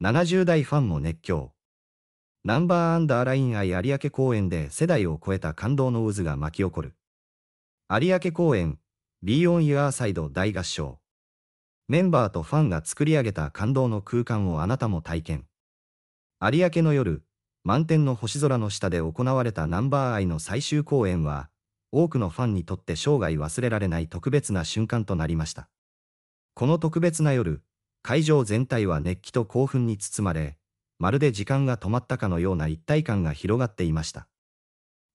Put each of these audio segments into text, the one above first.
70代ファンも熱狂。ナンバーアンダーライン愛有明公園で世代を超えた感動の渦が巻き起こる。有明公園、ビーオン・ユアーサイド大合唱。メンバーとファンが作り上げた感動の空間をあなたも体験。有明の夜、満天の星空の下で行われたナンバー愛の最終公演は、多くのファンにとって生涯忘れられない特別な瞬間となりました。この特別な夜、会場全体は熱気と興奮に包まれ、まるで時間が止まったかのような一体感が広がっていました。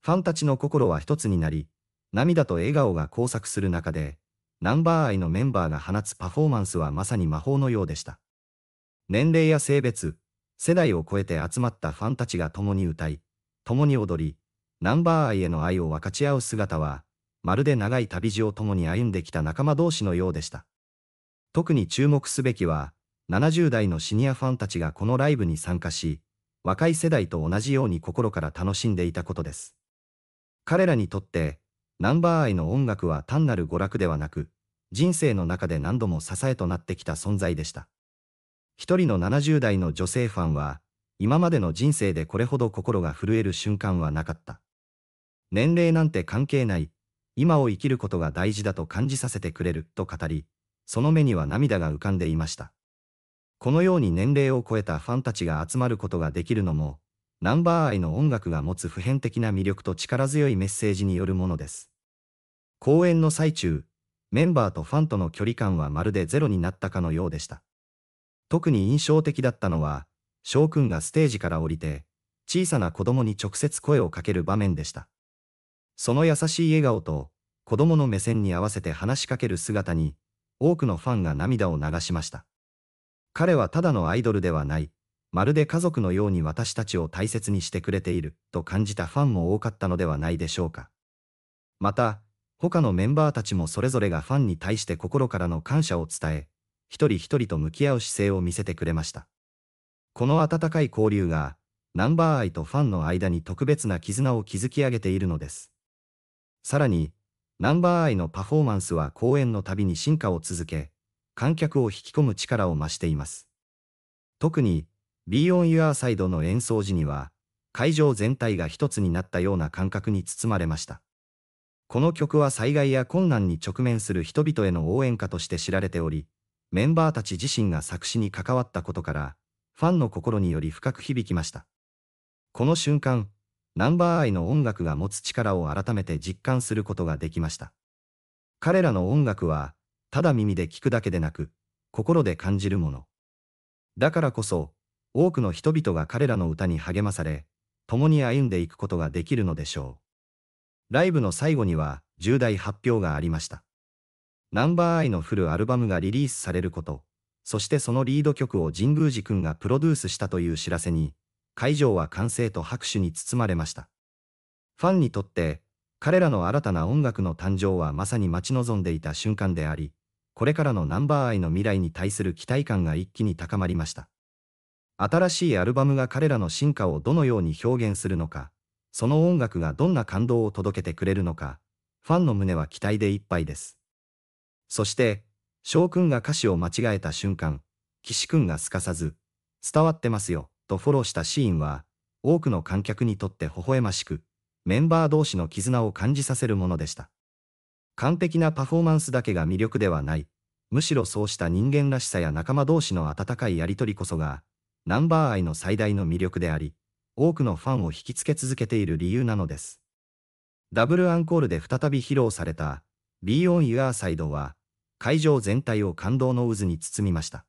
ファンたちの心は一つになり、涙と笑顔が交錯する中で、ナンバー愛のメンバーが放つパフォーマンスはまさに魔法のようでした。年齢や性別、世代を超えて集まったファンたちが共に歌い、共に踊り、ナンバー愛への愛を分かち合う姿は、まるで長い旅路を共に歩んできた仲間同士のようでした。特に注目すべきは、70代のシニアファンたちがこのライブに参加し、若い世代と同じように心から楽しんでいたことです。彼らにとって、ナンバー愛の音楽は単なる娯楽ではなく、人生の中で何度も支えとなってきた存在でした。一人の70代の女性ファンは、今までの人生でこれほど心が震える瞬間はなかった。年齢なんて関係ない、今を生きることが大事だと感じさせてくれると語り、その目には涙が浮かんでいました。このように年齢を超えたファンたちが集まることができるのも、ナンバーアイの音楽が持つ普遍的な魅力と力強いメッセージによるものです。公演の最中、メンバーとファンとの距離感はまるでゼロになったかのようでした。特に印象的だったのは、翔くんがステージから降りて、小さな子供に直接声をかける場面でした。その優しい笑顔と、子供の目線に合わせて話しかける姿に、多くのファンが涙を流しました。彼はただのアイドルではない、まるで家族のように私たちを大切にしてくれていると感じたファンも多かったのではないでしょうか。また、他のメンバーたちもそれぞれがファンに対して心からの感謝を伝え、一人一人と向き合う姿勢を見せてくれました。この温かい交流が、ナンバー愛とファンの間に特別な絆を築き上げているのです。さらに、ナンバーアイのパフォーマンスは公演のたびに進化を続け、観客を引き込む力を増しています。特に、ビー y ン・ユア s サイドの演奏時には、会場全体が一つになったような感覚に包まれました。この曲は災害や困難に直面する人々への応援歌として知られており、メンバーたち自身が作詞に関わったことから、ファンの心により深く響きました。この瞬間、ナンバーイの音楽が持つ力を改めて実感することができました。彼らの音楽は、ただ耳で聞くだけでなく、心で感じるもの。だからこそ、多くの人々が彼らの歌に励まされ、共に歩んでいくことができるのでしょう。ライブの最後には、重大発表がありました。ナンバーアイのフルアルバムがリリースされること、そしてそのリード曲を神宮寺くんがプロデュースしたという知らせに、会場は歓声と拍手に包まれました。ファンにとって、彼らの新たな音楽の誕生はまさに待ち望んでいた瞬間であり、これからのナンバーアイの未来に対する期待感が一気に高まりました。新しいアルバムが彼らの進化をどのように表現するのか、その音楽がどんな感動を届けてくれるのか、ファンの胸は期待でいっぱいです。そして、翔くんが歌詞を間違えた瞬間、岸くんがすかさず、伝わってますよ。とフォローしたシーンは、多くの観客にとって微笑ましく、メンバー同士の絆を感じさせるものでした。完璧なパフォーマンスだけが魅力ではない、むしろそうした人間らしさや仲間同士の温かいやりとりこそが、ナンバー愛の最大の魅力であり、多くのファンを引きつけ続けている理由なのです。ダブルアンコールで再び披露された、Be On Your Side は、会場全体を感動の渦に包みました。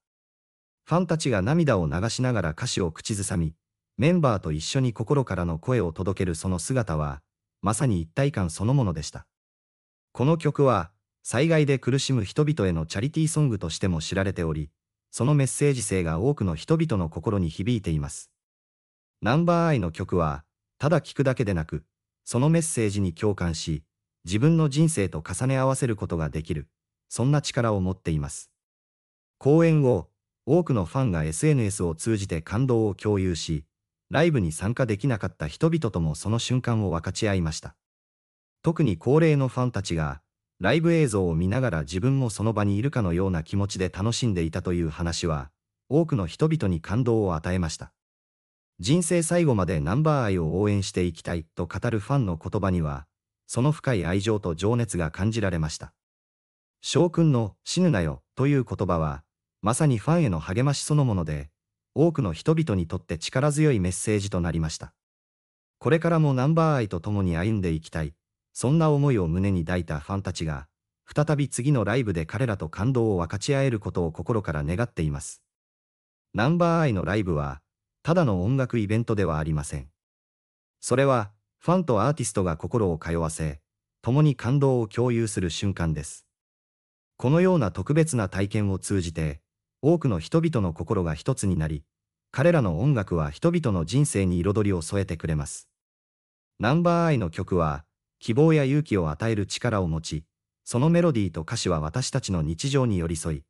ファンたちが涙を流しながら歌詞を口ずさみ、メンバーと一緒に心からの声を届けるその姿は、まさに一体感そのものでした。この曲は、災害で苦しむ人々へのチャリティーソングとしても知られており、そのメッセージ性が多くの人々の心に響いています。ナンバーアイの曲は、ただ聴くだけでなく、そのメッセージに共感し、自分の人生と重ね合わせることができる、そんな力を持っています。公演後、多くのファンが SNS を通じて感動を共有し、ライブに参加できなかった人々ともその瞬間を分かち合いました。特に高齢のファンたちが、ライブ映像を見ながら自分もその場にいるかのような気持ちで楽しんでいたという話は、多くの人々に感動を与えました。人生最後までナンバーイを応援していきたいと語るファンの言葉には、その深い愛情と情熱が感じられました。翔くんの死ぬなよという言葉は、まさにファンへの励ましそのもので、多くの人々にとって力強いメッセージとなりました。これからもナンバー愛と共に歩んでいきたい、そんな思いを胸に抱いたファンたちが、再び次のライブで彼らと感動を分かち合えることを心から願っています。ナンバーアイのライブは、ただの音楽イベントではありません。それは、ファンとアーティストが心を通わせ、共に感動を共有する瞬間です。このような特別な体験を通じて、多くの人々の心が一つになり、彼らの音楽は人々の人生に彩りを添えてくれます。ナンバーアイの曲は、希望や勇気を与える力を持ち、そのメロディーと歌詞は私たちの日常に寄り添い、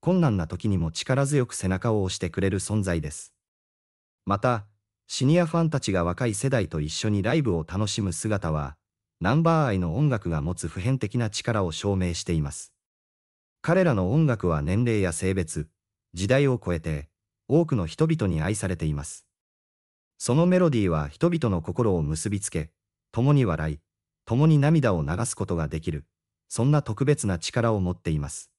困難な時にも力強く背中を押してくれる存在です。また、シニアファンたちが若い世代と一緒にライブを楽しむ姿は、ナンバーアイの音楽が持つ普遍的な力を証明しています。彼らの音楽は年齢や性別、時代を超えて、多くの人々に愛されています。そのメロディーは人々の心を結びつけ、共に笑い、共に涙を流すことができる、そんな特別な力を持っています。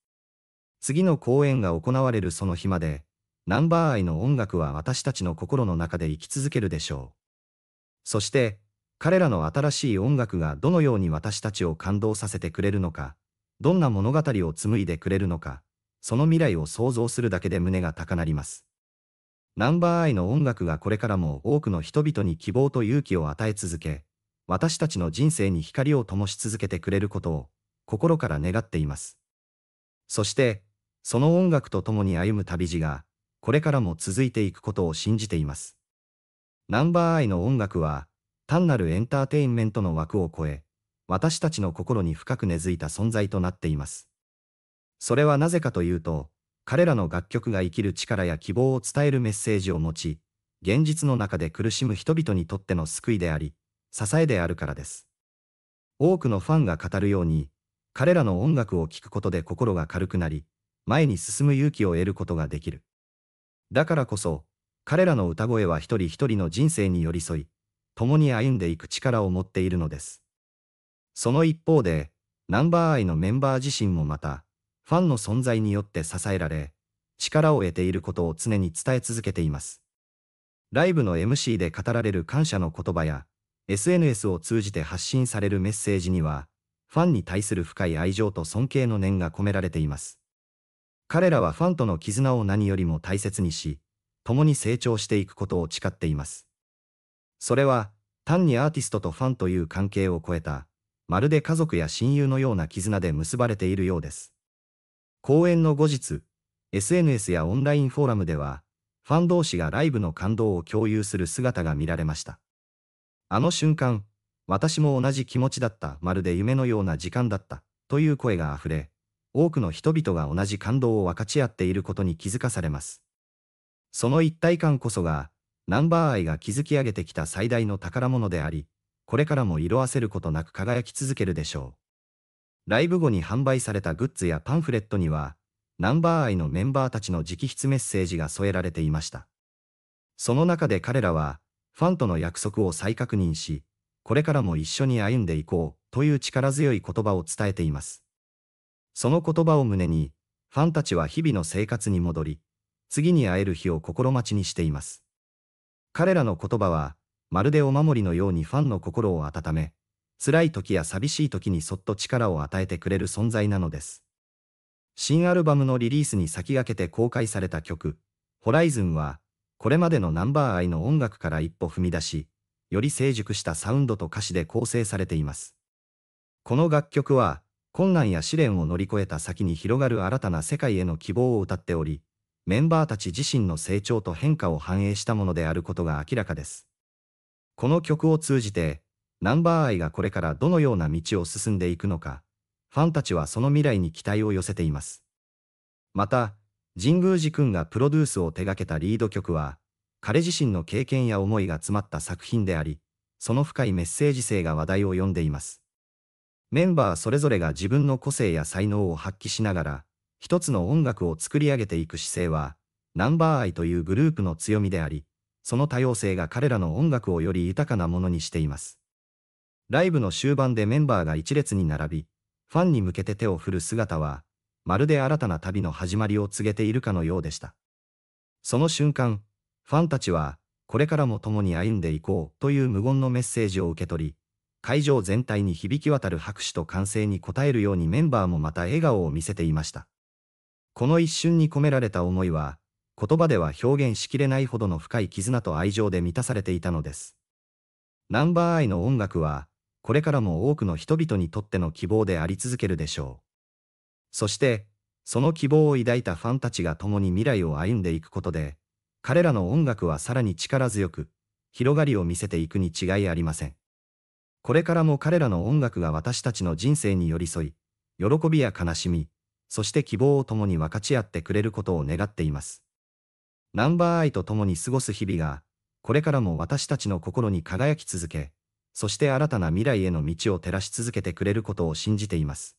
次の公演が行われるその日まで、ナンバーアイの音楽は私たちの心の中で生き続けるでしょう。そして、彼らの新しい音楽がどのように私たちを感動させてくれるのか、どんな物語を紡いでくれるのか、その未来を想像するだけで胸が高鳴ります。ナンバーアイの音楽がこれからも多くの人々に希望と勇気を与え続け、私たちの人生に光を灯し続けてくれることを心から願っています。そして、その音楽と共に歩む旅路が、これからも続いていくことを信じています。ナンバーアイの音楽は、単なるエンターテインメントの枠を超え、私たちの心に深く根付いた存在となっています。それはなぜかというと、彼らの楽曲が生きる力や希望を伝えるメッセージを持ち、現実の中で苦しむ人々にとっての救いであり、支えであるからです。多くのファンが語るように、彼らの音楽を聴くことで心が軽くなり、前に進む勇気を得ることができる。だからこそ、彼らの歌声は一人一人の人生に寄り添い、共に歩んでいく力を持っているのです。その一方で、ナンバーアイのメンバー自身もまた、ファンの存在によって支えられ、力を得ていることを常に伝え続けています。ライブの MC で語られる感謝の言葉や、SNS を通じて発信されるメッセージには、ファンに対する深い愛情と尊敬の念が込められています。彼らはファンとの絆を何よりも大切にし、共に成長していくことを誓っています。それは、単にアーティストとファンという関係を超えた、まるで家族や親友のような絆で結ばれているようです。公演の後日、SNS やオンラインフォーラムでは、ファン同士がライブの感動を共有する姿が見られました。あの瞬間、私も同じ気持ちだった、まるで夢のような時間だった、という声が溢れ、多くの人々が同じ感動を分かち合っていることに気づかされます。その一体感こそが、ナンバー愛が築き上げてきた最大の宝物であり、これからも色あせることなく輝き続けるでしょう。ライブ後に販売されたグッズやパンフレットには、ナンバーアイのメンバーたちの直筆メッセージが添えられていました。その中で彼らは、ファンとの約束を再確認し、これからも一緒に歩んでいこうという力強い言葉を伝えています。その言葉を胸に、ファンたちは日々の生活に戻り、次に会える日を心待ちにしています。彼らの言葉は、まるでお守りのようにファンの心を温め、辛い時や寂しい時にそっと力を与えてくれる存在なのです。新アルバムのリリースに先駆けて公開された曲、ホライズンは、これまでのナンバーイの音楽から一歩踏み出し、より成熟したサウンドと歌詞で構成されています。この楽曲は、困難や試練を乗り越えた先に広がる新たな世界への希望を歌っており、メンバーたち自身の成長と変化を反映したものであることが明らかです。この曲を通じて、ナンバーイがこれからどのような道を進んでいくのか、ファンたちはその未来に期待を寄せています。また、神宮寺くんがプロデュースを手掛けたリード曲は、彼自身の経験や思いが詰まった作品であり、その深いメッセージ性が話題を呼んでいます。メンバーそれぞれが自分の個性や才能を発揮しながら、一つの音楽を作り上げていく姿勢は、ナンバーアイというグループの強みであり、その多様性が彼らの音楽をより豊かなものにしています。ライブの終盤でメンバーが一列に並び、ファンに向けて手を振る姿は、まるで新たな旅の始まりを告げているかのようでした。その瞬間、ファンたちは、これからも共に歩んでいこうという無言のメッセージを受け取り、会場全体に響き渡る拍手と歓声に応えるようにメンバーもまた笑顔を見せていました。この一瞬に込められた思いは、言葉では表現しきれないほどの深い絆と愛情で満たされていたのです。ナンバーアイの音楽は、これからも多くの人々にとっての希望であり続けるでしょう。そして、その希望を抱いたファンたちが共に未来を歩んでいくことで、彼らの音楽はさらに力強く、広がりを見せていくに違いありません。これからも彼らの音楽が私たちの人生に寄り添い、喜びや悲しみ、そして希望を共に分かち合ってくれることを願っています。ナンバーアイと共に過ごす日々が、これからも私たちの心に輝き続け、そして新たな未来への道を照らし続けてくれることを信じています。